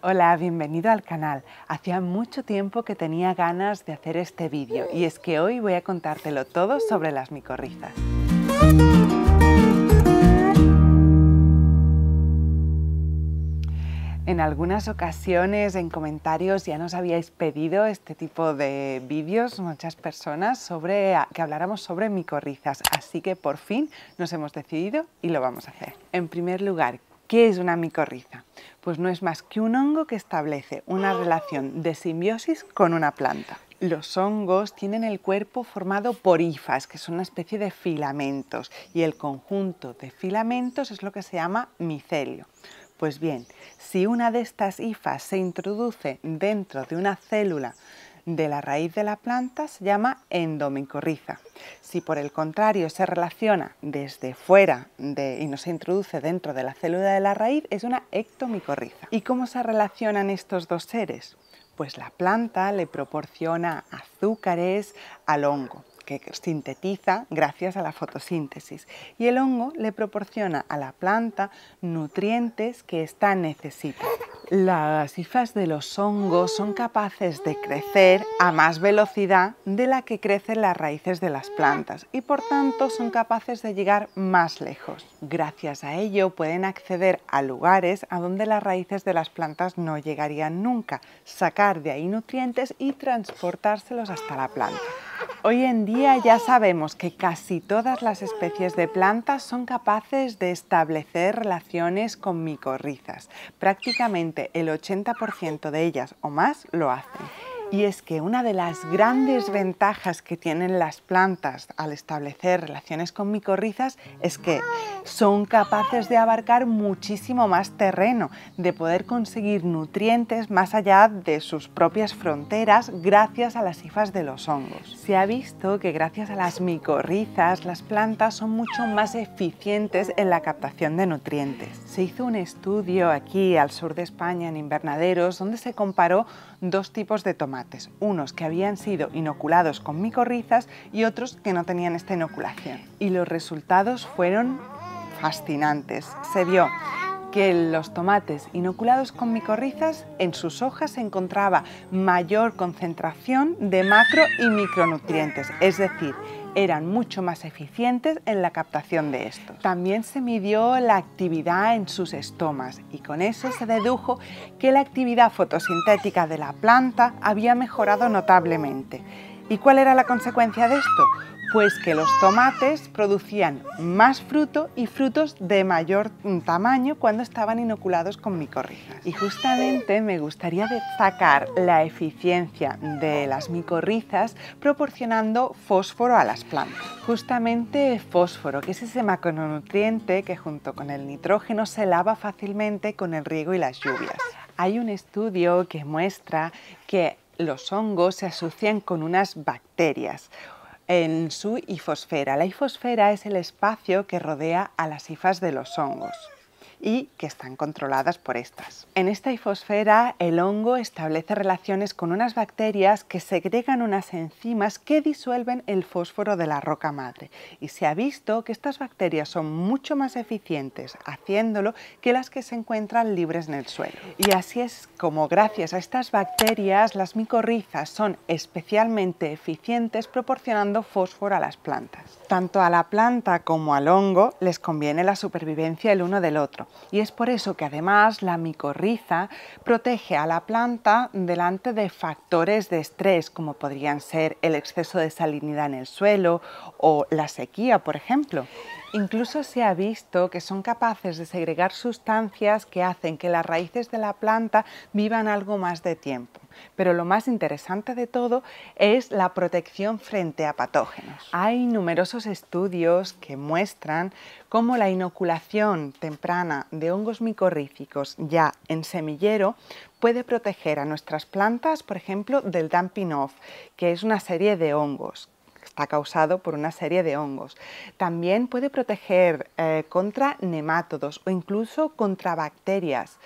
Hola, bienvenido al canal. Hacía mucho tiempo que tenía ganas de hacer este vídeo y es que hoy voy a contártelo todo sobre las micorrizas. En algunas ocasiones en comentarios ya nos habíais pedido este tipo de vídeos, muchas personas, sobre que habláramos sobre micorrizas, así que por fin nos hemos decidido y lo vamos a hacer. En primer lugar, ¿Qué es una micorriza? Pues no es más que un hongo que establece una relación de simbiosis con una planta. Los hongos tienen el cuerpo formado por hifas, que son una especie de filamentos, y el conjunto de filamentos es lo que se llama micelio. Pues bien, si una de estas ifas se introduce dentro de una célula de la raíz de la planta se llama endomicorriza. Si por el contrario se relaciona desde fuera y no se introduce dentro de la célula de la raíz, es una ectomicorriza. ¿Y cómo se relacionan estos dos seres? Pues la planta le proporciona azúcares al hongo que sintetiza gracias a la fotosíntesis. Y el hongo le proporciona a la planta nutrientes que ésta necesita. Las hifas de los hongos son capaces de crecer a más velocidad de la que crecen las raíces de las plantas y por tanto son capaces de llegar más lejos. Gracias a ello pueden acceder a lugares a donde las raíces de las plantas no llegarían nunca, sacar de ahí nutrientes y transportárselos hasta la planta. Hoy en día ya sabemos que casi todas las especies de plantas son capaces de establecer relaciones con micorrizas. Prácticamente el 80% de ellas o más lo hacen. Y es que una de las grandes ventajas que tienen las plantas al establecer relaciones con micorrizas es que son capaces de abarcar muchísimo más terreno, de poder conseguir nutrientes más allá de sus propias fronteras gracias a las hifas de los hongos. Se ha visto que gracias a las micorrizas las plantas son mucho más eficientes en la captación de nutrientes. Se hizo un estudio aquí al sur de España en invernaderos donde se comparó dos tipos de tomate unos que habían sido inoculados con micorrizas y otros que no tenían esta inoculación. Y los resultados fueron fascinantes. Se vio que los tomates inoculados con micorrizas en sus hojas se encontraba mayor concentración de macro y micronutrientes, es decir, eran mucho más eficientes en la captación de esto. También se midió la actividad en sus estomas y con eso se dedujo que la actividad fotosintética de la planta había mejorado notablemente. ¿Y cuál era la consecuencia de esto? pues que los tomates producían más fruto y frutos de mayor tamaño cuando estaban inoculados con micorrizas. Y justamente me gustaría destacar la eficiencia de las micorrizas proporcionando fósforo a las plantas. Justamente fósforo, que es ese macronutriente que junto con el nitrógeno se lava fácilmente con el riego y las lluvias. Hay un estudio que muestra que los hongos se asocian con unas bacterias, en su hifosfera. La hifosfera es el espacio que rodea a las hifas de los hongos y que están controladas por estas. En esta hifosfera, el hongo establece relaciones con unas bacterias que segregan unas enzimas que disuelven el fósforo de la roca madre. Y se ha visto que estas bacterias son mucho más eficientes haciéndolo que las que se encuentran libres en el suelo. Y así es como gracias a estas bacterias las micorrizas son especialmente eficientes proporcionando fósforo a las plantas. Tanto a la planta como al hongo les conviene la supervivencia el uno del otro y es por eso que además la micorriza protege a la planta delante de factores de estrés como podrían ser el exceso de salinidad en el suelo o la sequía, por ejemplo. Incluso se ha visto que son capaces de segregar sustancias que hacen que las raíces de la planta vivan algo más de tiempo. Pero lo más interesante de todo es la protección frente a patógenos. Hay numerosos estudios que muestran cómo la inoculación temprana de hongos micorríficos ya en semillero puede proteger a nuestras plantas, por ejemplo, del dumping off, que es una serie de hongos causado por una serie de hongos. También puede proteger eh, contra nematodos o incluso contra bacterias.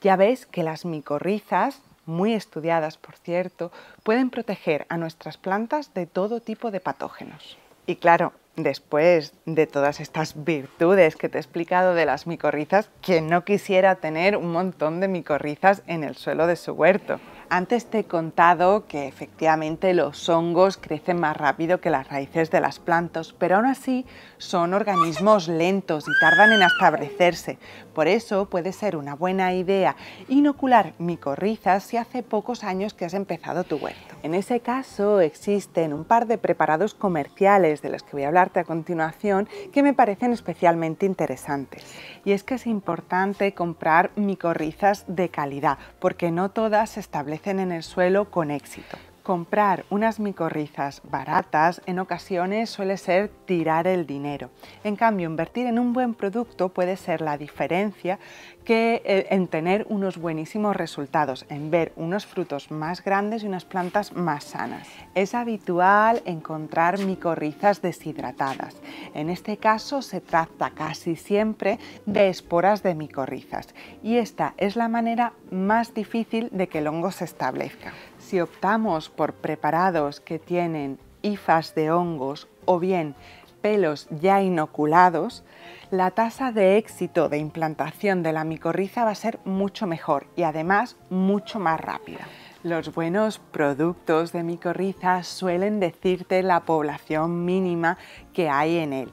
Ya veis que las micorrizas muy estudiadas, por cierto, pueden proteger a nuestras plantas de todo tipo de patógenos. Y claro, después de todas estas virtudes que te he explicado de las micorrizas, quien no quisiera tener un montón de micorrizas en el suelo de su huerto. Antes te he contado que efectivamente los hongos crecen más rápido que las raíces de las plantas, pero aún así son organismos lentos y tardan en establecerse. Por eso puede ser una buena idea inocular micorrizas si hace pocos años que has empezado tu huerto. En ese caso existen un par de preparados comerciales de los que voy a hablarte a continuación que me parecen especialmente interesantes. Y es que es importante comprar micorrizas de calidad porque no todas se establecen en el suelo con éxito. Comprar unas micorrizas baratas en ocasiones suele ser tirar el dinero. En cambio, invertir en un buen producto puede ser la diferencia que eh, en tener unos buenísimos resultados, en ver unos frutos más grandes y unas plantas más sanas. Es habitual encontrar micorrizas deshidratadas. En este caso se trata casi siempre de esporas de micorrizas y esta es la manera más difícil de que el hongo se establezca. Si optamos por preparados que tienen hifas de hongos o bien pelos ya inoculados, la tasa de éxito de implantación de la micorriza va a ser mucho mejor y además mucho más rápida. Los buenos productos de micorriza suelen decirte la población mínima que hay en él.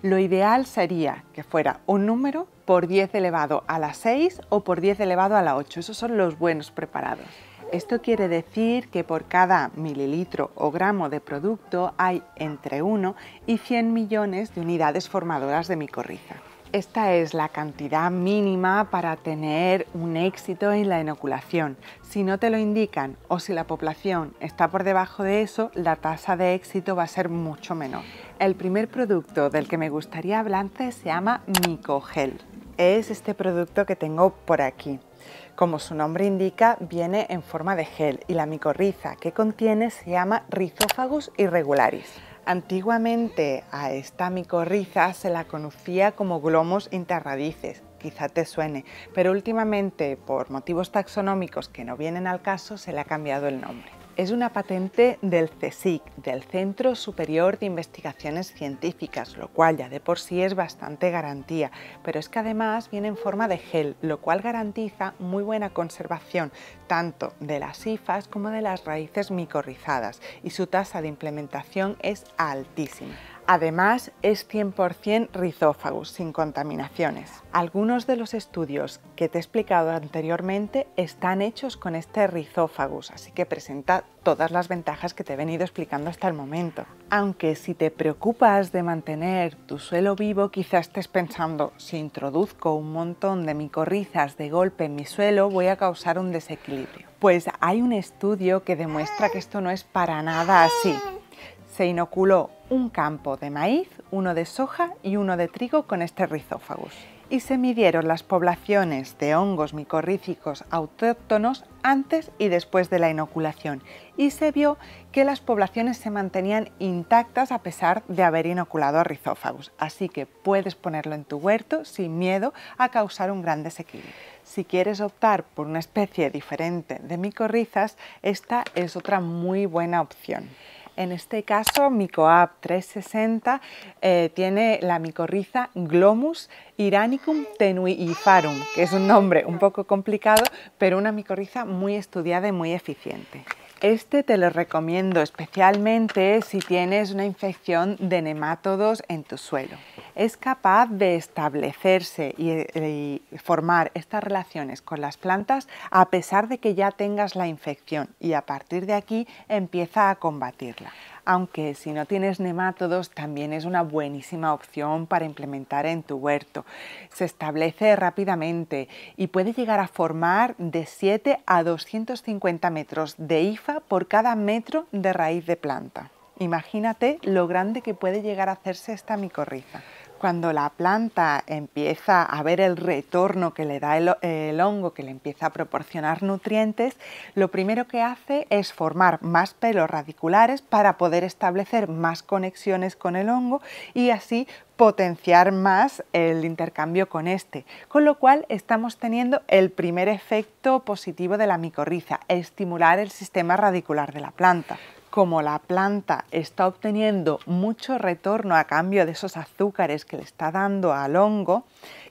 Lo ideal sería que fuera un número por 10 elevado a la 6 o por 10 elevado a la 8. Esos son los buenos preparados. Esto quiere decir que por cada mililitro o gramo de producto hay entre 1 y 100 millones de unidades formadoras de micorriza. Esta es la cantidad mínima para tener un éxito en la inoculación. Si no te lo indican o si la población está por debajo de eso, la tasa de éxito va a ser mucho menor. El primer producto del que me gustaría hablarte se llama Micogel. Es este producto que tengo por aquí. Como su nombre indica, viene en forma de gel y la micorriza que contiene se llama rizófagus irregularis. Antiguamente a esta micorriza se la conocía como glomos interradices, quizá te suene, pero últimamente por motivos taxonómicos que no vienen al caso se le ha cambiado el nombre es una patente del CSIC, del Centro Superior de Investigaciones Científicas, lo cual ya de por sí es bastante garantía, pero es que además viene en forma de gel, lo cual garantiza muy buena conservación tanto de las hifas como de las raíces micorrizadas y su tasa de implementación es altísima. Además, es 100% rizófagus, sin contaminaciones. Algunos de los estudios que te he explicado anteriormente están hechos con este rizófagus, así que presenta todas las ventajas que te he venido explicando hasta el momento. Aunque si te preocupas de mantener tu suelo vivo, quizás estés pensando, si introduzco un montón de micorrizas de golpe en mi suelo, voy a causar un desequilibrio. Pues hay un estudio que demuestra que esto no es para nada así se inoculó un campo de maíz, uno de soja y uno de trigo con este rizófagus y se midieron las poblaciones de hongos micorrícicos autóctonos antes y después de la inoculación y se vio que las poblaciones se mantenían intactas a pesar de haber inoculado rizófagos, así que puedes ponerlo en tu huerto sin miedo a causar un gran desequilibrio. Si quieres optar por una especie diferente de micorrizas, esta es otra muy buena opción. En este caso, Micoap 360 eh, tiene la micorriza Glomus Iranicum tenuifarum, que es un nombre un poco complicado, pero una micorriza muy estudiada y muy eficiente. Este te lo recomiendo especialmente si tienes una infección de nematodos en tu suelo es capaz de establecerse y, formar estas relaciones con las plantas a pesar de que ya tengas la infección y a partir de aquí empieza a combatirla. Aunque si no tienes nemátodos también es una buenísima opción para implementar en tu huerto. Se establece rápidamente y puede llegar a formar de 7 a 250 metros de hifa por cada metro de raíz de planta. Imagínate lo grande que puede llegar a hacerse esta micorriza cuando la planta empieza a ver el retorno que le da el, hongo, que le empieza a proporcionar nutrientes, lo primero que hace es formar más pelos radiculares para poder establecer más conexiones con el hongo y así potenciar más el intercambio con este, con lo cual estamos teniendo el primer efecto positivo de la micorriza, estimular el sistema radicular de la planta como la planta está obteniendo mucho retorno a cambio de esos azúcares que le está dando al hongo,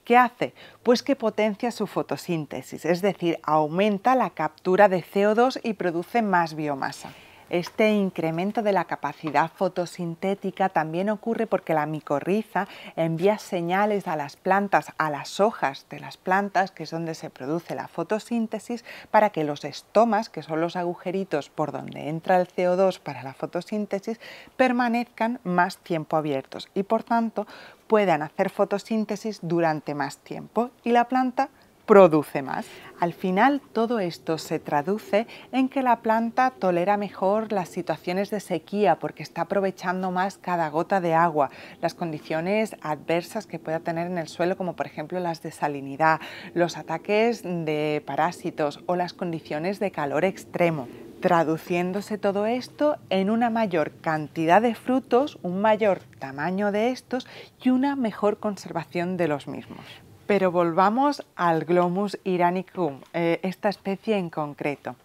¿qué hace? Pues que potencia su fotosíntesis, es decir, aumenta la captura de CO2 y produce más biomasa. Este incremento de la capacidad fotosintética también ocurre porque la micorriza envía señales a las plantas, a las hojas de las plantas, que es donde se produce la fotosíntesis, para que los estomas, que son los agujeritos por donde entra el CO2 para la fotosíntesis, permanezcan más tiempo abiertos y por tanto puedan hacer fotosíntesis durante más tiempo y la planta produce más. Al final todo esto se traduce en que la planta tolera mejor las situaciones de sequía porque está aprovechando más cada gota de agua, las condiciones adversas que pueda tener en el suelo como por ejemplo las de salinidad, los ataques de parásitos o las condiciones de calor extremo traduciéndose todo esto en una mayor cantidad de frutos, un mayor tamaño de estos y una mejor conservación de los mismos. Pero volvamos al Glomus iranicum, eh, esta especie en concreto.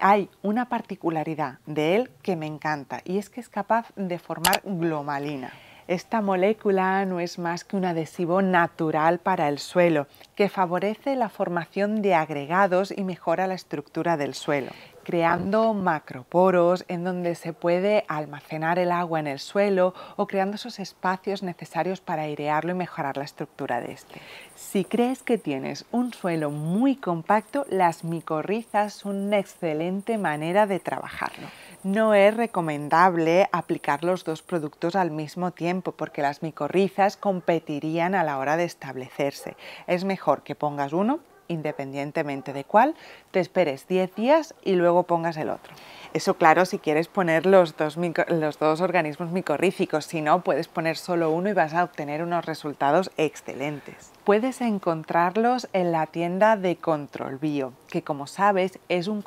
Hay una particularidad de él que me encanta y es que es capaz de formar glomalina. Esta molécula no es más que un adhesivo natural para el suelo, que favorece la formación de agregados y mejora la estructura del suelo creando macroporos en donde se puede almacenar el agua en el suelo o creando esos espacios necesarios para airearlo y mejorar la estructura de este. Si crees que tienes un suelo muy compacto, las micorrizas son una excelente manera de trabajarlo. No es recomendable aplicar los dos productos al mismo tiempo porque las micorrizas competirían a la hora de establecerse. Es mejor que pongas uno independientemente de cuál, te esperes 10 días y luego pongas el otro. Eso claro si quieres poner los dos, organismos micorríficos, si no puedes poner solo uno y vas a obtener unos resultados excelentes. Puedes encontrarlos en la tienda de Control Bio, que como sabes es un,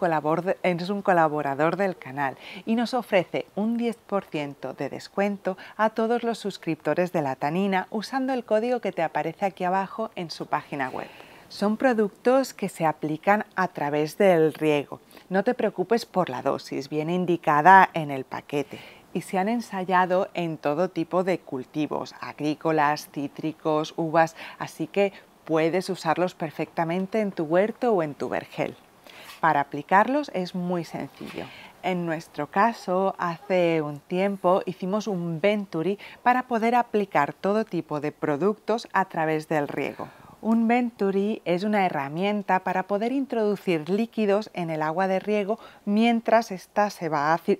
es un colaborador del canal y nos ofrece un 10% de descuento a todos los suscriptores de la tanina usando el código que te aparece aquí abajo en su página web. Son productos que se aplican a través del riego. No te preocupes por la dosis, viene indicada en el paquete y se han ensayado en todo tipo de cultivos, agrícolas, cítricos, uvas, así que puedes usarlos perfectamente en tu huerto o en tu vergel. Para aplicarlos es muy sencillo. En nuestro caso, hace un tiempo hicimos un Venturi para poder aplicar todo tipo de productos a través del riego. Un venturi es una herramienta para poder introducir líquidos en el agua de riego mientras esta,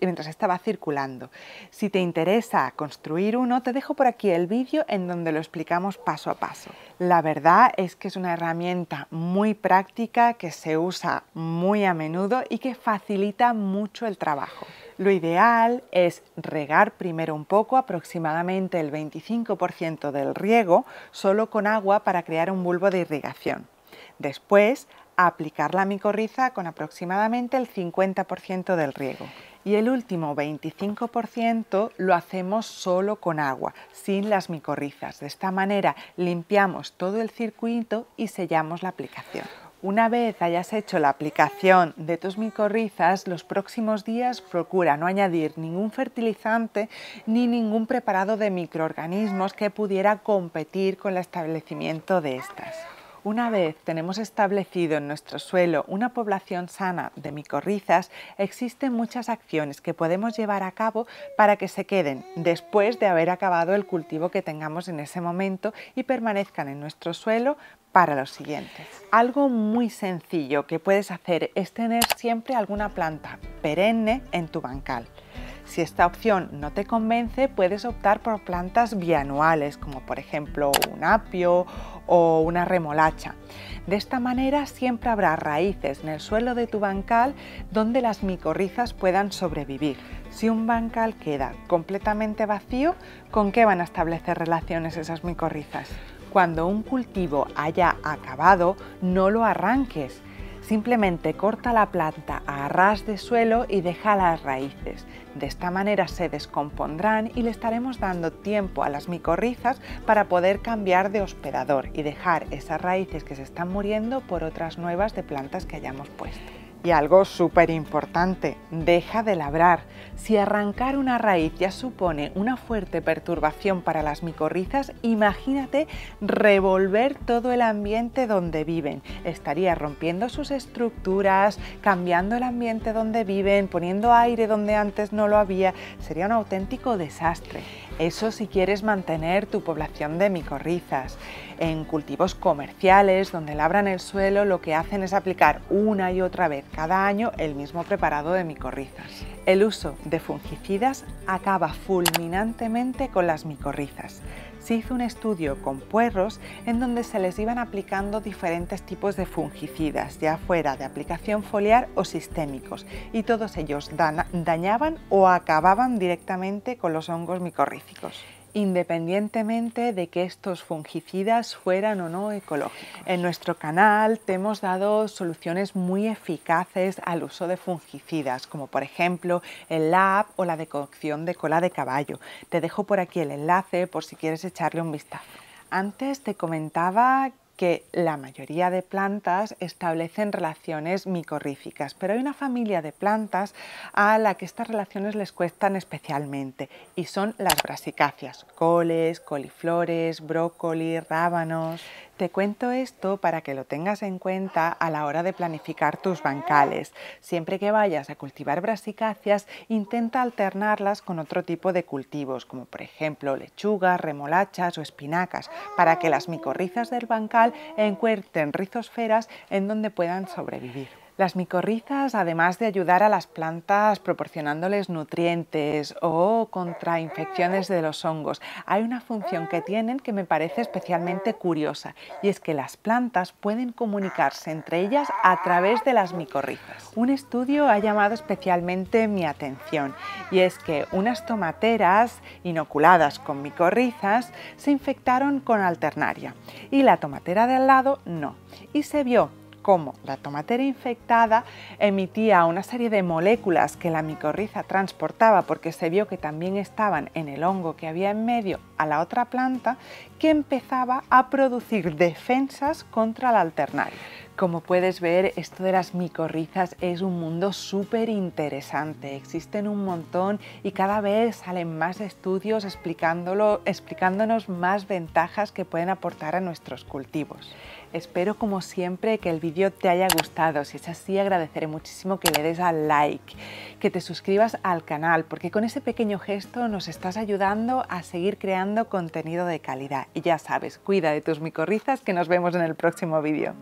mientras va circulando. Si te interesa construir uno, te dejo por aquí el vídeo en donde lo explicamos paso a paso. La verdad es que es una herramienta muy práctica que se usa muy a menudo y que facilita mucho el trabajo. Lo ideal es regar primero un poco, aproximadamente el 25% del riego, solo con agua para crear un bulbo de irrigación. Después, aplicar la micorriza con aproximadamente el 50% del riego. Y el último 25% lo hacemos solo con agua, sin las micorrizas. De esta manera limpiamos todo el circuito y sellamos la aplicación. Una vez hayas hecho la aplicación de tus micorrizas, los próximos días procura no añadir ningún fertilizante ni ningún preparado de microorganismos que pudiera competir con el establecimiento de estas. Una vez tenemos establecido en nuestro suelo una población sana de micorrizas, existen muchas acciones que podemos llevar a cabo para que se queden después de haber acabado el cultivo que tengamos en ese momento y permanezcan en nuestro suelo para los siguientes. Algo muy sencillo que puedes hacer es tener siempre alguna planta perenne en tu bancal. Si esta opción no te convence, puedes optar por plantas bianuales, como por ejemplo un apio o una remolacha. De esta manera siempre habrá raíces en el suelo de tu bancal donde las micorrizas puedan sobrevivir. Si un bancal queda completamente vacío, ¿con qué van a establecer relaciones esas micorrizas? Cuando un cultivo haya acabado, no lo arranques Simplemente corta la planta a ras de suelo y deja las raíces. De esta manera se descompondrán y le estaremos dando tiempo a las micorrizas para poder cambiar de hospedador y dejar esas raíces que se están muriendo por otras nuevas de plantas que hayamos puesto. Y algo súper importante, deja de labrar. Si arrancar una raíz ya supone una fuerte perturbación para las micorrizas, imagínate revolver todo el ambiente donde viven. Estaría rompiendo sus estructuras, cambiando el ambiente donde viven, poniendo aire donde antes no lo había. Sería un auténtico desastre. Eso si quieres mantener tu población de micorrizas. En cultivos comerciales, donde labran el suelo, lo que hacen es aplicar una y otra vez cada año el mismo preparado de micorrizas. El uso de fungicidas acaba fulminantemente con las micorrizas se hizo un estudio con puerros en donde se les iban aplicando diferentes tipos de fungicidas, ya fuera de aplicación foliar o sistémicos, y todos ellos dañaban o acababan directamente con los hongos micorríficos independientemente de que estos fungicidas fueran o no ecológicos. En nuestro canal te hemos dado soluciones muy eficaces al uso de fungicidas, como por ejemplo el lab o la decocción de cola de caballo. Te dejo por aquí el enlace por si quieres echarle un vistazo. Antes te comentaba que la mayoría de plantas establecen relaciones micorríficas, pero hay una familia de plantas a la que estas relaciones les cuestan especialmente y son las brasicáceas, coles, coliflores, brócoli, rábanos, te cuento esto para que lo tengas en cuenta a la hora de planificar tus bancales. Siempre que vayas a cultivar brasicacias, intenta alternarlas con otro tipo de cultivos, como por ejemplo lechugas, remolachas o espinacas, para que las micorrizas del bancal encuentren rizosferas en donde puedan sobrevivir. Las micorrizas, además de ayudar a las plantas proporcionándoles nutrientes o contra infecciones de los hongos, hay una función que tienen que me parece especialmente curiosa y es que las plantas pueden comunicarse entre ellas a través de las micorrizas. Un estudio ha llamado especialmente mi atención y es que unas tomateras inoculadas con micorrizas se infectaron con alternaria y la tomatera de al lado no y se vio como la tomatera infectada emitía una serie de moléculas que la micorriza transportaba porque se vio que también estaban en el hongo que había en medio a la otra planta que empezaba a producir defensas contra el alternaria. Como puedes ver, esto de las micorrizas es un mundo súper interesante. Existen un montón y cada vez salen más estudios explicándonos más ventajas que pueden aportar a nuestros cultivos. Espero como siempre que el vídeo te haya gustado. Si es así, agradeceré muchísimo que le des al like, que te suscribas al canal, porque con ese pequeño gesto nos estás ayudando a seguir creando contenido de calidad. Y ya sabes, cuida de tus micorrizas que nos vemos en el próximo vídeo.